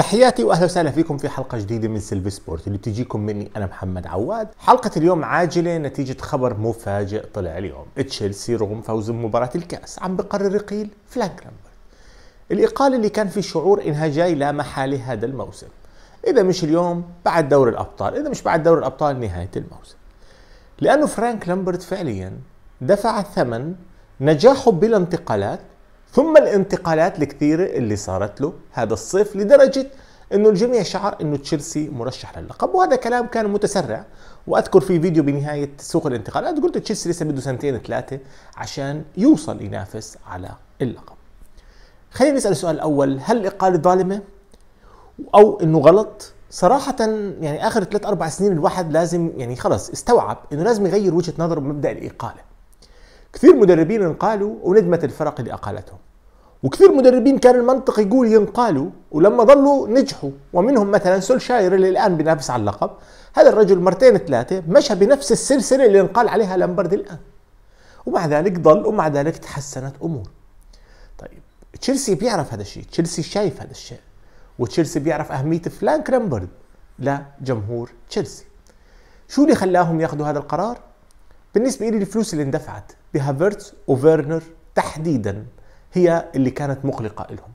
تحياتي واهلا وسهلا فيكم في حلقه جديده من سيلفي سبورت اللي بتجيكم مني انا محمد عواد، حلقه اليوم عاجله نتيجه خبر مفاجئ طلع اليوم، تشيلسي رغم فوز بمباراه الكاس عم بقرر يقيل فلانك لامبرت. الاقاله اللي كان في شعور انها جاي لا محاله هذا الموسم. اذا مش اليوم بعد دوري الابطال، اذا مش بعد دوري الابطال نهايه الموسم. لانه فرانك لامبرت فعليا دفع الثمن نجاحه بالانتقالات ثم الانتقالات الكثيره اللي صارت له هذا الصيف لدرجه انه الجميع شعر انه تشيلسي مرشح للقب وهذا كلام كان متسرع واذكر في فيديو بنهايه سوق الانتقالات قلت تشيلسي لسه بده سنتين ثلاثه عشان يوصل ينافس على اللقب خلينا نسال السؤال الاول هل الاقاله ظالمه او انه غلط صراحة يعني آخر ثلاث أربع سنين الواحد لازم يعني خلص استوعب إنه لازم يغير وجهة نظره بمبدأ الإقالة. كثير مدربين انقالوا وندمت الفرق اللي أقالتهم. وكثير مدربين كان المنطق يقول ينقالوا ولما ظلوا نجحوا ومنهم مثلا سولشاير اللي الان بينافس على اللقب هذا الرجل مرتين ثلاثه مشى بنفس السلسله اللي ينقال عليها لامبرد الان ومع ذلك ضل ومع ذلك تحسنت امور طيب تشيلسي بيعرف هذا الشيء تشيلسي شايف هذا الشيء وتشيلسي بيعرف اهميه فلانك لامبرد لجمهور تشيلسي شو اللي خلاهم ياخذوا هذا القرار بالنسبه لي الفلوس اللي اندفعت بهافرتس وفيرنر تحديدا هي اللي كانت مقلقة لهم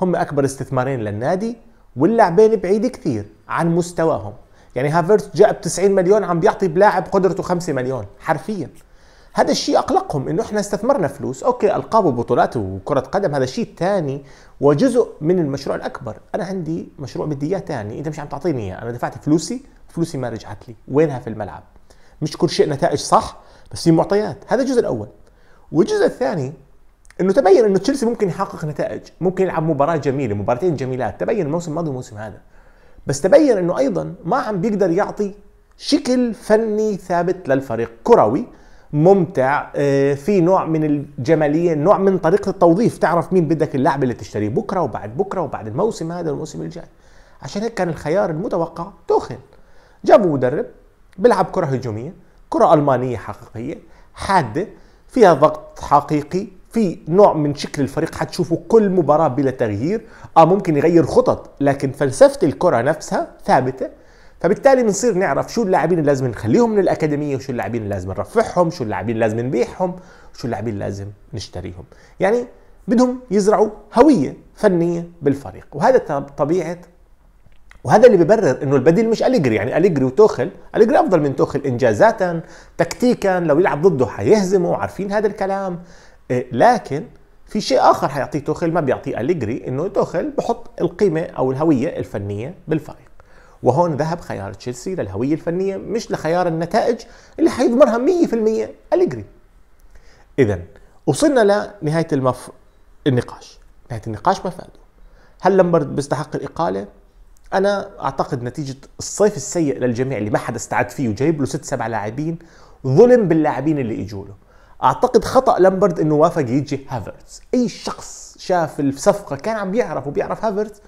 هم أكبر استثمارين للنادي واللاعبين بعيد كثير عن مستواهم يعني هافرت جاء ب 90 مليون عم بيعطي بلاعب قدرته 5 مليون حرفيا هذا الشيء اقلقهم انه احنا استثمرنا فلوس اوكي القاب وبطولات وكره قدم هذا شيء ثاني وجزء من المشروع الاكبر انا عندي مشروع بدي اياه ثاني انت مش عم تعطيني اياه انا دفعت فلوسي فلوسي ما رجعت لي وينها في الملعب مش كل شيء نتائج صح بس في معطيات هذا الجزء الاول والجزء الثاني انه تبين انه تشيلسي ممكن يحقق نتائج ممكن يلعب مباراه جميله مباراتين جميلات تبين الموسم الماضي والموسم هذا بس تبين انه ايضا ما عم بيقدر يعطي شكل فني ثابت للفريق كروي ممتع آه، في نوع من الجماليه نوع من طريقه التوظيف تعرف مين بدك اللاعب اللي تشتريه بكره وبعد بكره وبعد الموسم هذا والموسم الجاي عشان هيك كان الخيار المتوقع توخن جابوا مدرب بيلعب كره هجوميه كره المانيه حقيقيه حاده فيها ضغط حقيقي في نوع من شكل الفريق حتشوفه كل مباراه بلا تغيير اه ممكن يغير خطط لكن فلسفه الكره نفسها ثابته فبالتالي بنصير نعرف شو اللاعبين اللي لازم نخليهم من الاكاديميه وشو اللاعبين اللي لازم نرفعهم شو اللاعبين اللي لازم نبيعهم شو اللاعبين اللي لازم نشتريهم يعني بدهم يزرعوا هويه فنيه بالفريق وهذا طبيعه وهذا اللي ببرر انه البديل مش اليجري يعني اليجري وتوخل اليجري افضل من توخل انجازاتا تكتيكا لو يلعب ضده حيهزمه عارفين هذا الكلام إيه، لكن في شيء اخر حيعطيه توخل ما بيعطيه اليجري انه توخل بحط القيمه او الهويه الفنيه بالفريق وهون ذهب خيار تشيلسي للهويه الفنيه مش لخيار النتائج اللي حيضمرها 100% اليجري اذا وصلنا لنهايه المف... النقاش نهايه النقاش مفاده هل لمبرد بيستحق الاقاله انا اعتقد نتيجه الصيف السيء للجميع اللي ما حدا استعد فيه وجايب له ست سبع لاعبين ظلم باللاعبين اللي اجوا له اعتقد خطا لامبرد انه وافق يجي هافرتز اي شخص شاف الصفقه كان عم بيعرف وبيعرف هافرتز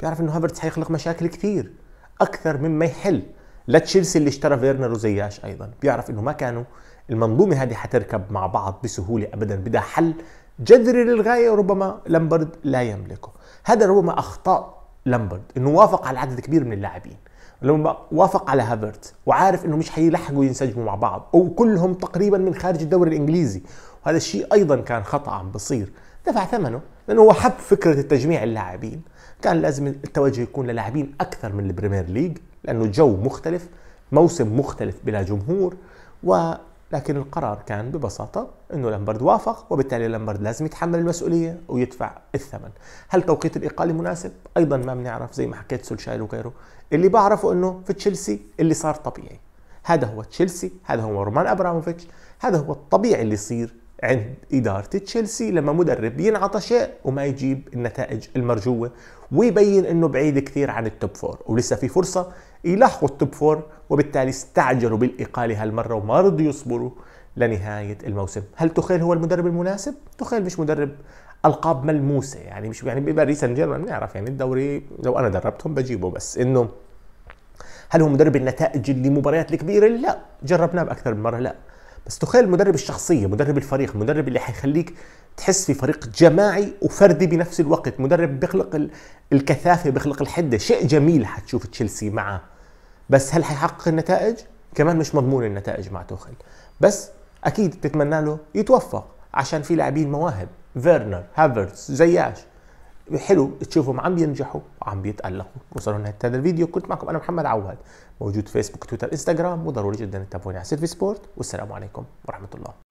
بيعرف انه هافرتز حيخلق مشاكل كثير اكثر مما يحل لا تشيلسي اللي اشترى فيرنر وزياش ايضا بيعرف انه ما كانوا المنظومه هذه حتركب مع بعض بسهوله ابدا بدها حل جذري للغايه وربما لامبرد لا يملكه هذا ربما اخطاء لامبرد انه وافق على عدد كبير من اللاعبين لما وافق على هافرت وعارف انه مش حيلحقوا ينسجموا مع بعض وكلهم تقريبا من خارج الدوري الانجليزي وهذا الشيء ايضا كان خطا عم بصير دفع ثمنه لانه هو حب فكره التجميع اللاعبين كان لازم التوجه يكون للاعبين اكثر من البريمير ليج لانه جو مختلف موسم مختلف بلا جمهور و لكن القرار كان ببساطة أنه لامبرد وافق وبالتالي لامبرد لازم يتحمل المسؤولية ويدفع الثمن هل توقيت الإقالة مناسب؟ أيضا ما بنعرف زي ما حكيت سولشاير وغيره اللي بعرفه أنه في تشيلسي اللي صار طبيعي هذا هو تشيلسي هذا هو رومان أبراموفيتش هذا هو الطبيعي اللي يصير عند إدارة تشيلسي لما مدرب ينعطى شيء وما يجيب النتائج المرجوة ويبين أنه بعيد كثير عن التوب فور ولسه في فرصة يلاحقوا التوب فور وبالتالي استعجلوا بالإقالة هالمرة وما رضوا يصبروا لنهاية الموسم هل تخيل هو المدرب المناسب؟ تخيل مش مدرب القاب ملموسه يعني مش يعني بباريس سان جيرمان بنعرف يعني الدوري لو انا دربتهم بجيبه بس انه هل هو مدرب النتائج اللي مباريات الكبيره؟ لا جربناه باكثر من مره لا بس تخيل مدرب الشخصيه مدرب الفريق مدرب اللي حيخليك تحس في فريق جماعي وفردي بنفس الوقت مدرب بيخلق الكثافه بيخلق الحده شيء جميل حتشوف تشيلسي معه بس هل حيحقق النتائج كمان مش مضمون النتائج مع توخل بس اكيد تتمنى له يتوفق عشان في لاعبين مواهب فيرنر هافرتس زياش حلو تشوفهم عم بينجحوا وعم بيتألقوا وصلوا لنهاية هذا الفيديو كنت معكم أنا محمد عواد موجود فيسبوك تويتر انستغرام وضروري جدا تتابعوني على سيرفي سبورت والسلام عليكم ورحمة الله